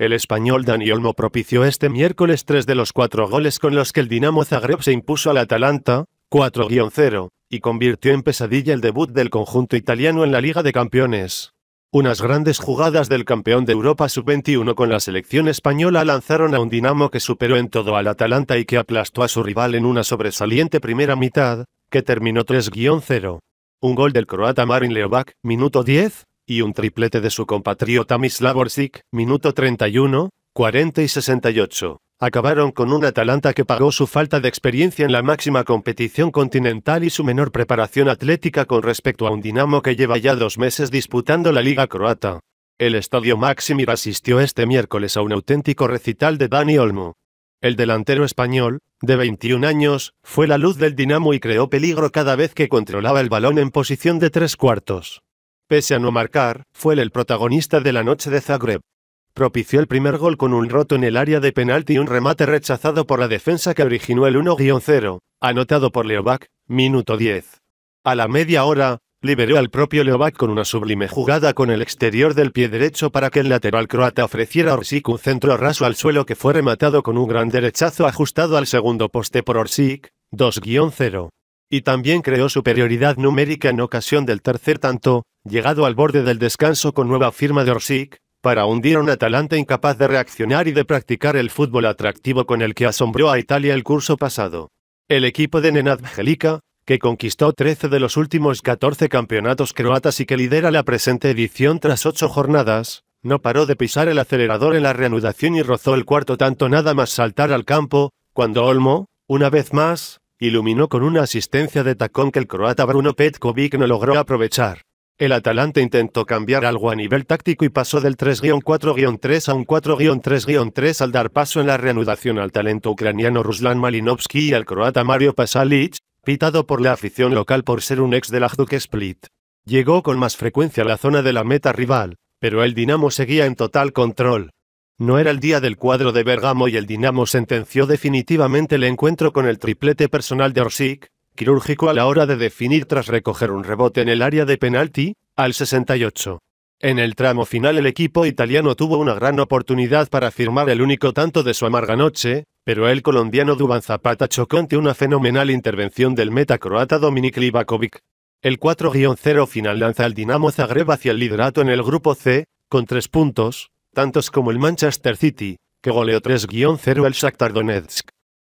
El español Dani Olmo propició este miércoles tres de los cuatro goles con los que el Dinamo Zagreb se impuso al Atalanta, 4-0, y convirtió en pesadilla el debut del conjunto italiano en la Liga de Campeones. Unas grandes jugadas del campeón de Europa sub-21 con la selección española lanzaron a un Dinamo que superó en todo al Atalanta y que aplastó a su rival en una sobresaliente primera mitad, que terminó 3-0. Un gol del croata Marin Leovac, minuto 10, y un triplete de su compatriota Mislav Orsic, minuto 31, 40 y 68. Acabaron con un Atalanta que pagó su falta de experiencia en la máxima competición continental y su menor preparación atlética con respecto a un Dinamo que lleva ya dos meses disputando la Liga Croata. El estadio Maximir asistió este miércoles a un auténtico recital de Dani Olmo. El delantero español, de 21 años, fue la luz del Dinamo y creó peligro cada vez que controlaba el balón en posición de tres cuartos pese a no marcar, fue el protagonista de la noche de Zagreb. Propició el primer gol con un roto en el área de penalti y un remate rechazado por la defensa que originó el 1-0, anotado por Leovac, minuto 10. A la media hora, liberó al propio Leovac con una sublime jugada con el exterior del pie derecho para que el lateral croata ofreciera a Orsic un centro raso al suelo que fue rematado con un gran derechazo ajustado al segundo poste por Orsic, 2-0 y también creó superioridad numérica en ocasión del tercer tanto, llegado al borde del descanso con nueva firma de Orsic, para hundir a un Atalanta incapaz de reaccionar y de practicar el fútbol atractivo con el que asombró a Italia el curso pasado. El equipo de Nenad Bjelica, que conquistó 13 de los últimos 14 campeonatos croatas y que lidera la presente edición tras 8 jornadas, no paró de pisar el acelerador en la reanudación y rozó el cuarto tanto nada más saltar al campo, cuando Olmo, una vez más, iluminó con una asistencia de tacón que el croata Bruno Petkovic no logró aprovechar. El Atalanta intentó cambiar algo a nivel táctico y pasó del 3-4-3 a un 4-3-3 al dar paso en la reanudación al talento ucraniano Ruslan Malinovsky y al croata Mario Pasalic, pitado por la afición local por ser un ex del Ajduk Split. Llegó con más frecuencia a la zona de la meta rival, pero el Dinamo seguía en total control. No era el día del cuadro de Bergamo y el Dinamo sentenció definitivamente el encuentro con el triplete personal de Orsic, quirúrgico a la hora de definir tras recoger un rebote en el área de penalti, al 68. En el tramo final el equipo italiano tuvo una gran oportunidad para firmar el único tanto de su amarga noche, pero el colombiano Duban Zapata chocó ante una fenomenal intervención del meta croata Dominik Livakovic. El 4-0 final lanza al Dinamo Zagreb hacia el liderato en el grupo C, con tres puntos, tantos como el Manchester City, que goleó 3-0 al Shakhtar Donetsk.